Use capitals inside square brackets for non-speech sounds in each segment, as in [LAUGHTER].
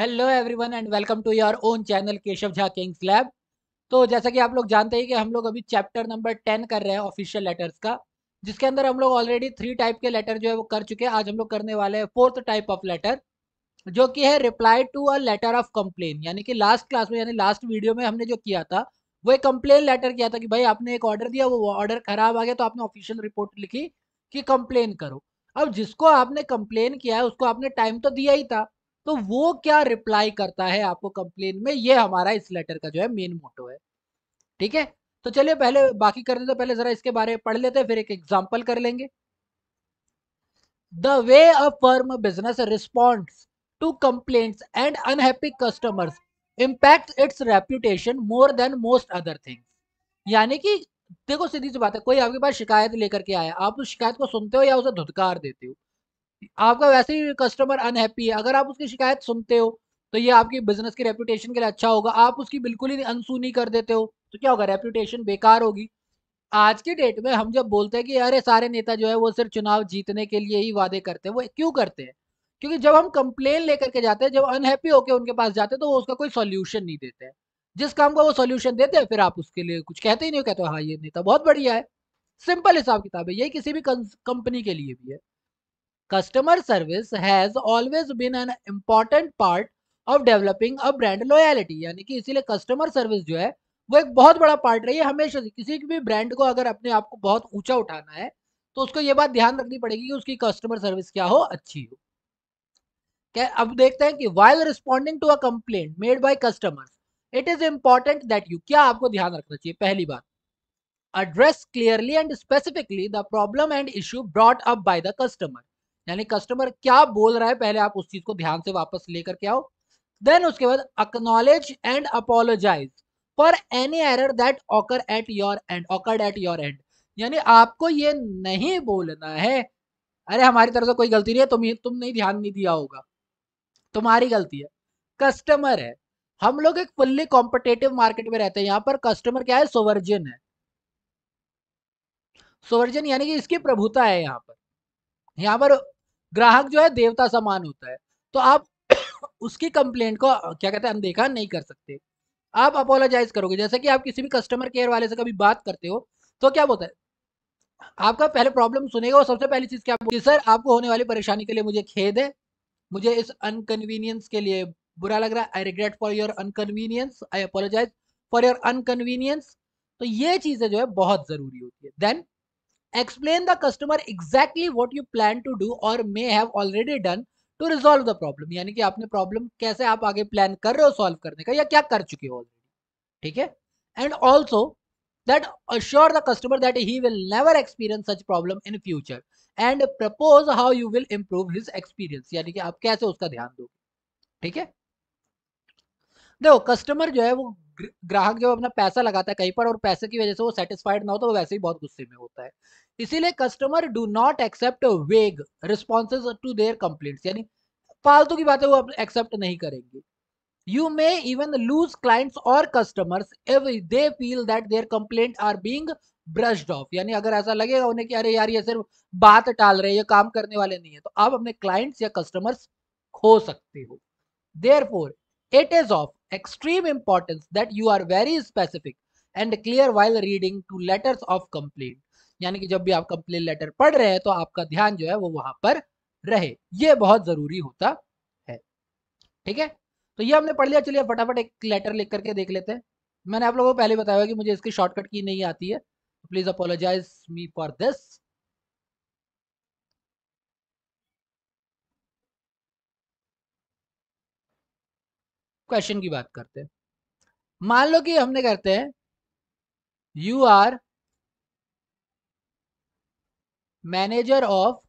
Hello everyone and welcome to your own channel Keshav Jha kings lab तो जैसा कि आप लोग जानते हैं कि हम लोग अभी चैप्टर नंबर टेन कर रहे हैं ऑफिशियल लेटर्स का जिसके अंदर हम लोग ऑलरेडी थ्री टाइप के लेटर जो है वो कर चुके हैं आज हम लोग करने वाले हैं फोर्थ टाइप ऑफ लेटर जो कि है reply to a letter of complain यानी कि लास्ट क्लास में यानी लास्ट वीडियो में हमने जो किया था वो एक कंप्लेन लेटर किया था कि भाई आपने एक ऑर्डर दिया वो ऑर्डर खराब आ गया तो आपने ऑफिशियल रिपोर्ट लिखी कि कंप्लेन करो अब जिसको आपने कंप्लेन किया है उसको आपने टाइम तो दिया ही था तो वो क्या रिप्लाई करता है आपको कंप्लेन में ये हमारा इस लेटर का जो है मेन मोटो है ठीक है तो चलिए पहले बाकी करने तो पहले जरा इसके बारे में पढ़ लेते हैं फिर एक एग्जाम्पल कर लेंगे the way a firm business respond to complain and unhappy customers impact its reputation more than most other things यानी कि देखो सीधी सी बात है कोई आपके पास शिकायत लेकर के आया आप उस शिकायत को सुनते हो या उसे धुतकार देते हो आपका वैसे ही कस्टमर अनहैप्पी है अगर आप उसकी शिकायत सुनते हो तो ये आपकी बिजनेस की रेपुटेशन के लिए अच्छा होगा आप उसकी बिल्कुल ही अनसुनी कर देते हो तो क्या होगा रेपुटेशन बेकार होगी आज के डेट में हम जब बोलते हैं कि अरे सारे नेता जो है वो सिर्फ चुनाव जीतने के लिए ही वादे करते हैं वो क्यों करते हैं क्योंकि जब हम कंप्लेन लेकर के जाते हैं जब अनहैप्पी होकर उनके पास जाते हैं तो वो उसका कोई सोल्यूशन नहीं देते हैं जिस काम का वो सोल्यूशन देते हैं फिर आप उसके लिए कुछ कहते ही नहीं कहते हाँ ये नेता बहुत बढ़िया है सिंपल हिसाब किताब है यही किसी भी कंपनी के लिए भी है Customer service has always been an important part of developing a brand loyalty यानी कि इसीलिए customer service जो है वो एक बहुत बड़ा पार्ट रही है हमेशा से किसी भी ब्रांड को अगर अपने आप को बहुत ऊंचा उठाना है तो उसको ये बात ध्यान रखनी पड़ेगी कि उसकी कस्टमर सर्विस क्या हो अच्छी हो क्या अब देखते हैं कि while responding to a complaint made by customer it is important that you क्या आपको ध्यान रखना चाहिए पहली बात address clearly and specifically the problem and issue brought up by the customer यानी कस्टमर क्या बोल रहा है पहले आप उस चीज को ध्यान से वापस लेकर के आओ देन उसके बाद acknowledge and apologise for any error that occur at your end occur at your end यानी आपको ये नहीं बोलना है अरे हमारी तरफ से कोई गलती नहीं है तुम तुम नहीं ध्यान नहीं दिया होगा तुम्हारी गलती है कस्टमर है हम लोग एक फुल्ली कॉम्पिटेटिव मार्केट में रहते हैं यहाँ पर कस्टमर क्या है सोवर्जन है सोवर्जन यानी कि इसकी प्रभुता है यहाँ पर यहाँ पर ग्राहक जो है देवता समान होता है तो आप [COUGHS] उसकी कंप्लेंट को क्या कहते हैं अनदेखा नहीं कर सकते आप अपोलोजाइज करोगे जैसे कि आप किसी भी कस्टमर केयर वाले से कभी बात करते हो तो क्या बोलता है आपका पहले प्रॉब्लम सुनेगा और सबसे पहली चीज़ क्या बोलती सर आपको होने वाली परेशानी के लिए मुझे खेद है मुझे इस अनकन्वीनियंस के लिए बुरा लग रहा है I regret for your inconvenience I apologise for your inconvenience तो ये चीज़ें जो है बहुत ज़रूरी होती है then explain the customer exactly what you plan to do or may have already done to resolve the problem यानी कि आपने प्रॉब्लम कैसे आप आगे प्लान कर रहे हो सॉल्व करने का या क्या कर चुके हो ऑलरेडी ठीक है and also that assure the customer that he will never experience such problem in future and propose how you will improve his experience यानी कि आप कैसे उसका ध्यान दोगे ठीक है देखो कस्टमर जो है वो ग्राहक जब अपना पैसा लगाता है कहीं पर और पैसे की वजह से वो सेटिस्फाइड ना हो तो वैसे ही बहुत गुस्से में होता है इसीलिए customer do not accept vague responses to their complain यानी फालतू की बातें वो एक्सेप्ट नहीं करेंगे you may even lose clients और customers if they feel that their complaint are being brushed off यानी अगर ऐसा लगेगा उन्हें कि अरे यार ये सिर्फ बात टाल रहे हैं ये काम करने वाले नहीं है तो आप अपने क्लाइंट्स या कस्टमर्स खो सकते हो therefore It is of extreme importance that you are very specific and clear while reading to letters of complaint यानी कि जब भी आप कंप्लेन लेटर पढ़ रहे हैं तो आपका ध्यान जो है वो वहां पर रहे ये बहुत जरूरी होता है ठीक है तो ये हमने पढ़ लिया चलिए फटाफट एक लेटर लिख करके देख लेते हैं मैंने आप लोगों को पहले बताया कि मुझे इसकी शॉर्टकट की नहीं आती है please apologise me for this question की बात करते हैं मान लो कि हमने करते हैं you are manager of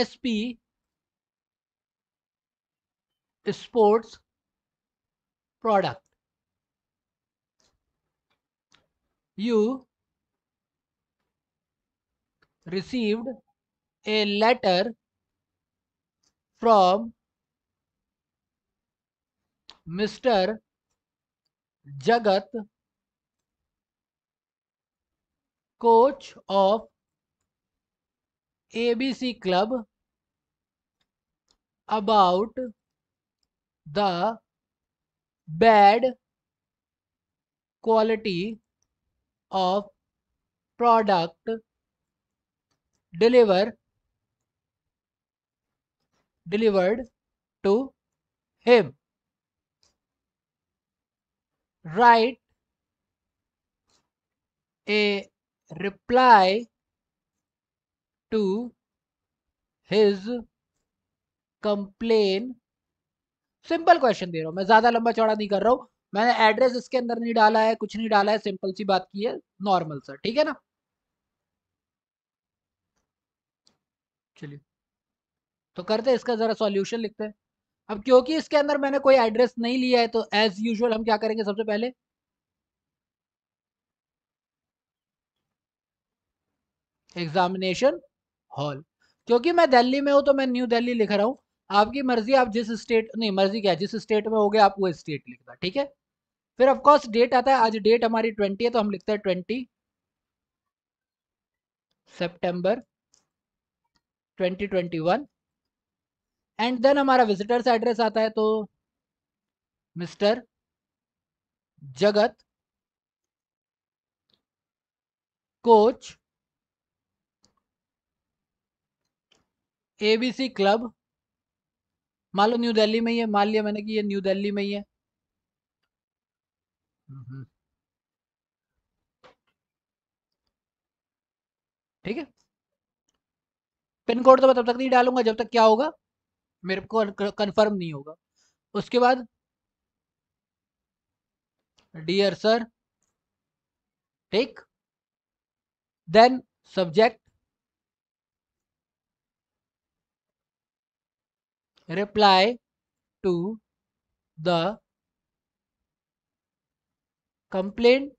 S P sports product you received a letter from Mr. Jagat, coach of ABC club about the bad quality of product deliver delivered to him write a reply to his complaint simple question दे रहा हूं मैं ज़्यादा लंबा चौड़ा नहीं कर रहा हूं मैंने एड्रेस इसके अंदर नहीं डाला है कुछ नहीं डाला है सिंपल सी बात की है नॉर्मल सर ठीक है ना चलिए तो करते हैं इसका ज़रा सॉल्यूशन लिखते हैं अब क्योंकि इसके अंदर मैंने कोई एड्रेस नहीं लिया है तो एज यूजल हम क्या करेंगे सबसे पहले एग्जामिनेशन हॉल क्योंकि मैं दिल्ली में हूं तो मैं न्यू दिल्ली लिख रहा हूं आपकी मर्जी आप जिस स्टेट नहीं मर्जी क्या जिस स्टेट में हो गया आप वो स्टेट लिखना ठीक है फिर ऑफकोर्स डेट आता है आज डेट हमारी ट्वेंटी है तो हम लिखते हैं twenty September twenty twenty one and then हमारा विजिटर्स एड्रेस आता है तो मिस्टर जगत कोच एबीसी क्लब मान लो न्यू दिल्ली में ही है मान लिया मैंने कि ये न्यू दिल्ली में ही है ठीक है पिन कोड तो मैं तब तक नहीं डालूंगा जब तक क्या होगा मेरे को कंफर्म नहीं होगा उसके बाद डियर सर ठीक then subject reply to the complain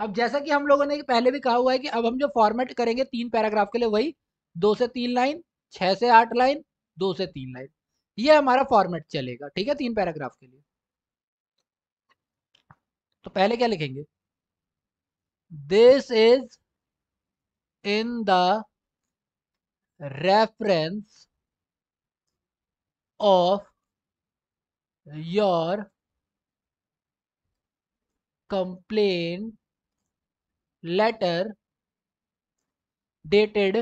अब जैसा कि हम लोगों ने पहले भी कहा हुआ है कि अब हम जो फॉर्मेट करेंगे तीन पैराग्राफ के लिए वही दो से तीन लाइन छह से आठ लाइन दो से तीन लाइन ये हमारा फॉर्मेट चलेगा ठीक है तीन पैराग्राफ के लिए तो पहले क्या लिखेंगे this is in the reference of your complain letter dated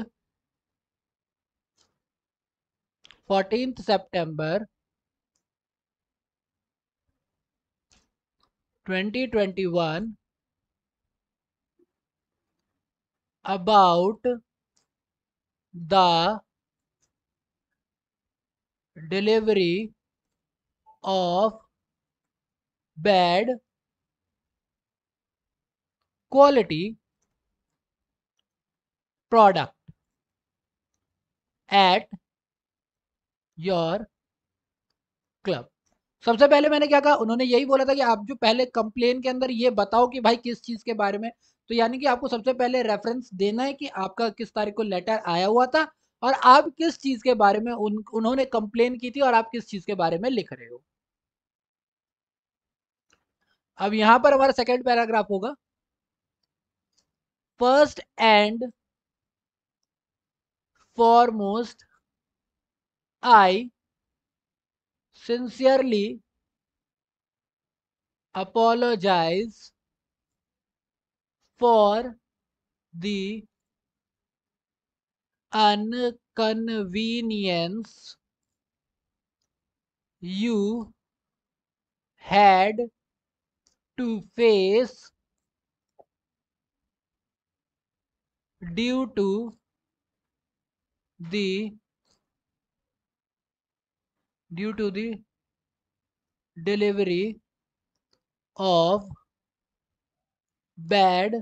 14th September 2021 about the delivery of bad quality product at your club सबसे पहले मैंने क्या कहा उन्होंने यही बोला था कि आप जो पहले कंप्लेन के अंदर ये बताओ कि भाई किस चीज़ के बारे में तो यानी कि आपको सबसे पहले रेफरेंस देना है कि आपका किस तारीख को लेटर आया हुआ था और आप किस चीज़ के बारे में उन उन्होंने कंप्लेन की थी और आप किस चीज़ के बारे में लिख रहे हो अब यहां पर हमारा सेकेंड पैराग्राफ होगा first and foremost I sincerely apologize for the inconvenience you had to face due to the due to the delivery of bad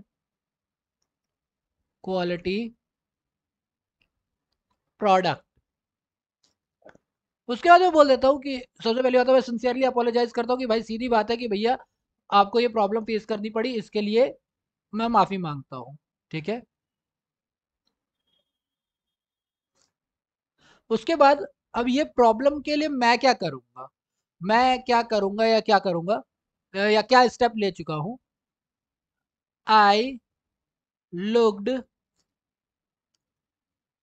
quality product उसके बाद मैं बोल देता हूँ कि सबसे पहले बात तो मैं सिंसियरली अपोलोजाइज करता हूँ कि भाई सीधी बात है कि भैया आपको ये प्रॉब्लम फेस करनी पड़ी इसके लिए मैं माफ़ी मांगता हूँ ठीक है उसके बाद अब ये प्रॉब्लम के लिए मैं क्या करूंगा मैं क्या करूंगा या क्या करूंगा या क्या स्टेप ले चुका हूं I looked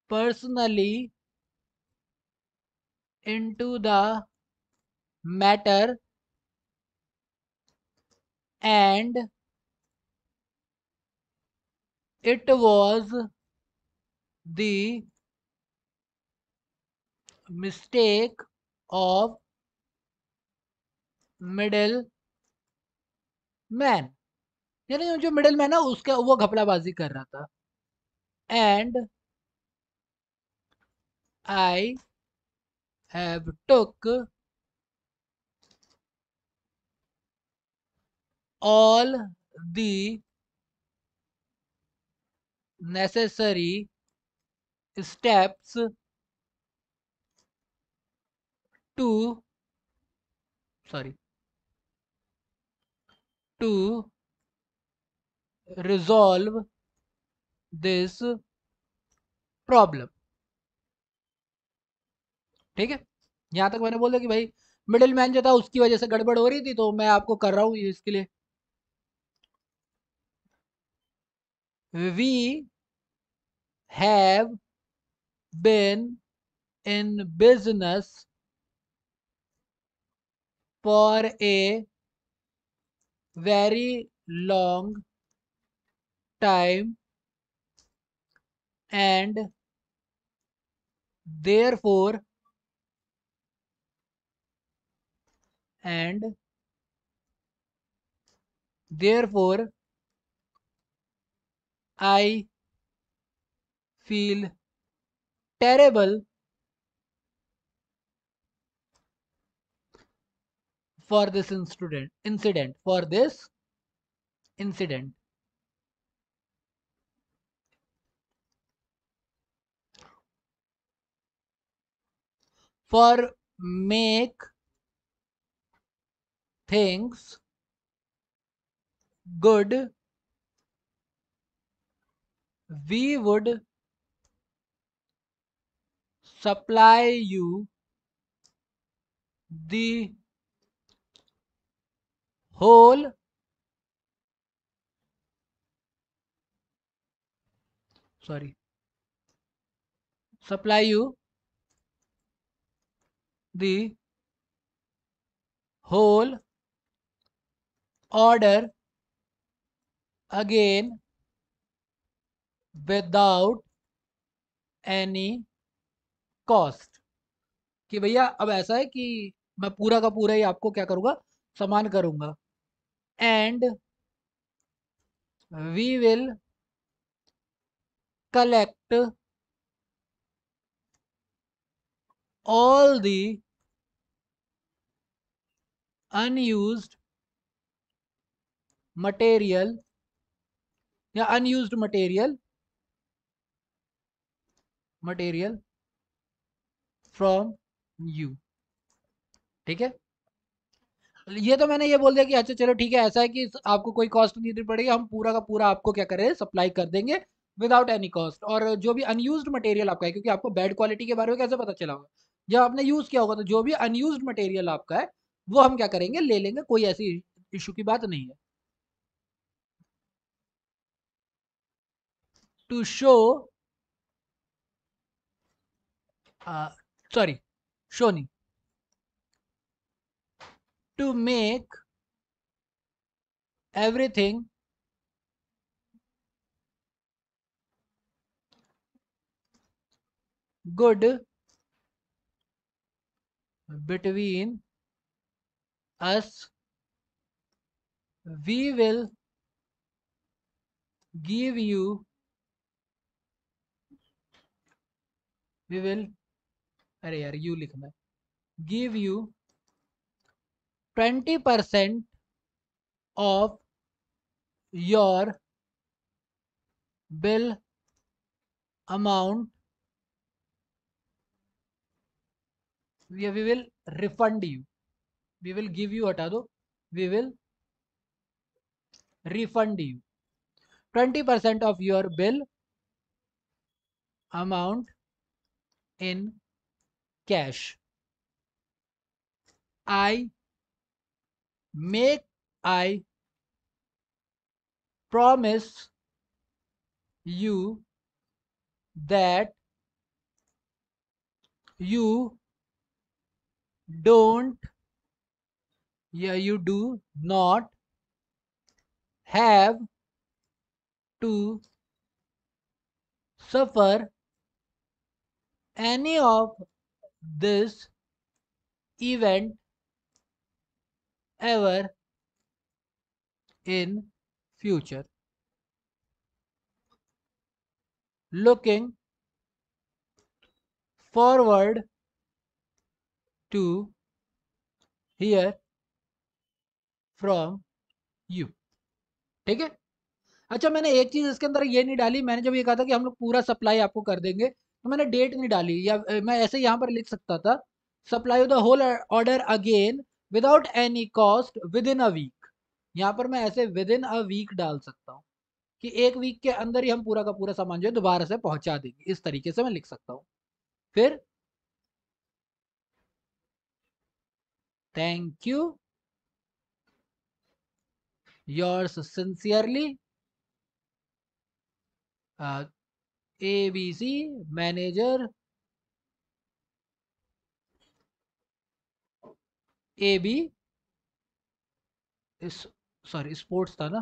personally into the matter and it was the mistake of middle man यानी जो मिडिल मैन है उसके वो घपलाबाजी कर रहा था and I have took all the necessary steps to sorry to resolve this problem ठीक है यहां तक मैंने बोला कि भाई मिडिल मैन जो था उसकी वजह से गड़बड़ हो रही थी तो मैं आपको कर रहा हूं इसके लिए we have been in business for a very long time and therefore and therefore I feel terrible for this incident incident for this incident for make things good we would supply you the whole sorry supply you the whole order again without any cost कि भैया अब ऐसा है कि मैं पूरा का पूरा ही आपको क्या करूंगा समान करूंगा and we will collect all the unused material yeah unused material material from you ठीक है ये तो मैंने ये बोल दिया कि अच्छा चलो ठीक है ऐसा है कि आपको कोई कॉस्ट नहीं देनी पड़ेगी हम पूरा का पूरा आपको क्या करें सप्लाई कर देंगे विदाउट एनी कॉस्ट और जो भी अनयूज मटेरियल आपका है क्योंकि आपको बैड क्वालिटी के बारे में कैसे पता चला होगा जब आपने यूज़ किया होगा तो जो भी अनयूज मटेरियल आपका है वो हम क्या करेंगे ले लेंगे कोई ऐसी इशू की बात नहीं है टू शो सॉरी शो नहीं to make everything good between us we will give you we will अरे यार यू लिखना give you 20% of your bill amount we, we will refund you we will give you a tadu. we will refund you 20% of your bill amount in cash i make I promise you that you don't yeah you do not have to suffer any of this event ever in future looking forward to hear from you ठीक है अच्छा मैंने एक चीज इसके अंदर ये नहीं डाली मैंने जब ये कहा था कि हम लोग पूरा सप्लाई आपको कर देंगे तो मैंने डेट नहीं डाली या मैं ऐसे यहां पर लिख सकता था supply the whole order again without any cost within a week यहाँ पर मैं ऐसे विद इन अ वीक डाल सकता हूँ कि एक वीक के अंदर ही हम पूरा का पूरा सामान जो है दोबारा से पहुंचा देंगे इस तरीके से मैं लिख सकता हूँ फिर thank you sincerely A B C manager A B sorry sports था ना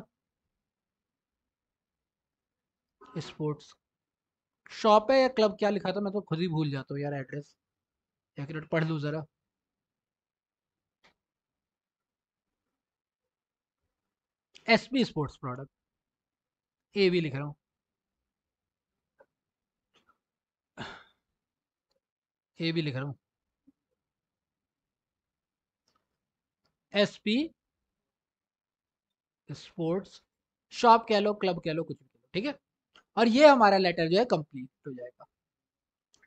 स्पोर्ट्स शॉप है या क्लब क्या लिखा था मैं तो खुद ही भूल जाता हूँ यार एड्रेस एक मिनट पढ़ लू ज़रा S B sports product A भी लिख रहा हूँ ए भी लिख रहा हूँ एस पी स्पोर्ट्स शॉप कह लो क्लब कह लो कुछ भी कह लो ठीक है और ये हमारा लेटर जो है कंप्लीट हो जाएगा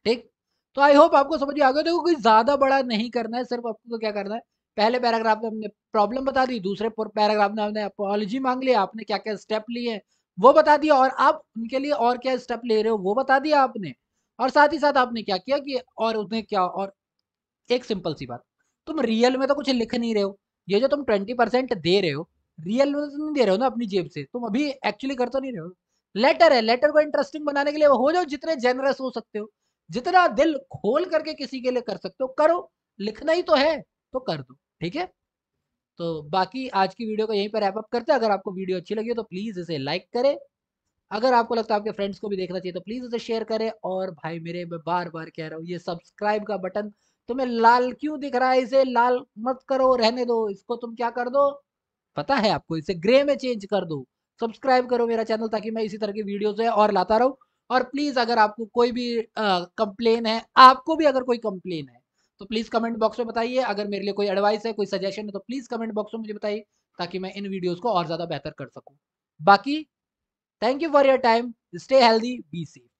ठीक तो आई होप आपको समझ में आ गया देखो कुछ ज़्यादा बड़ा नहीं करना है सिर्फ आपको क्या करना है पहले पैराग्राफ में हमने प्रॉब्लम बता दी दूसरे पैराग्राफ में हमने अपॉलॉजी मांग ली आपने क्या क्या स्टेप लिए वो बता दिया और आप उनके लिए और क्या स्टेप ले रहे हो वो बता दिया आपने और साथ ही साथ आपने क्या किया कि और उसने क्या और एक सिंपल सी बात तुम रियल में तो कुछ लिख नहीं रहे हो ये जो तुम ट्वेंटी परसेंट दे रहे हो रियल में तो नहीं दे रहे हो ना अपनी जेब से तुम अभी एक्चुअली कर तो नहीं रहे हो लेटर है लेटर को इंटरेस्टिंग बनाने के लिए हो जाओ जितने जेनरस हो सकते हो जितना दिल खोल करके किसी के लिए कर सकते हो करो लिखना ही तो है तो कर दो ठीक है तो बाकी आज की वीडियो को यहीं पर रैपअप करते हैं अगर आपको वीडियो अच्छी लगी हो तो प्लीज़ इसे लाइक करें अगर आपको लगता है आपके फ्रेंड्स को भी देखना चाहिए तो प्लीज़ इसे शेयर करें और भाई मेरे मैं बार बार कह रहा हूँ ये सब्सक्राइब का बटन तुम्हें लाल क्यों दिख रहा है इसे लाल मत करो रहने दो इसको तुम क्या कर दो पता है आपको इसे ग्रे में चेंज कर दो सब्सक्राइब करो मेरा चैनल ताकि मैं इसी तरह की वीडियोस है और लाता रहूं और प्लीज अगर आपको कोई भी कंप्लेन है आपको भी अगर कोई कंप्लेन है तो प्लीज कमेंट बॉक्स में बताइए अगर मेरे लिए कोई एडवाइस है कोई सजेशन है तो प्लीज कमेंट बॉक्स में मुझे बताइए ताकि मैं इन वीडियोज को और ज्यादा बेहतर कर सकूं बाकी thank you for your time stay healthy be safe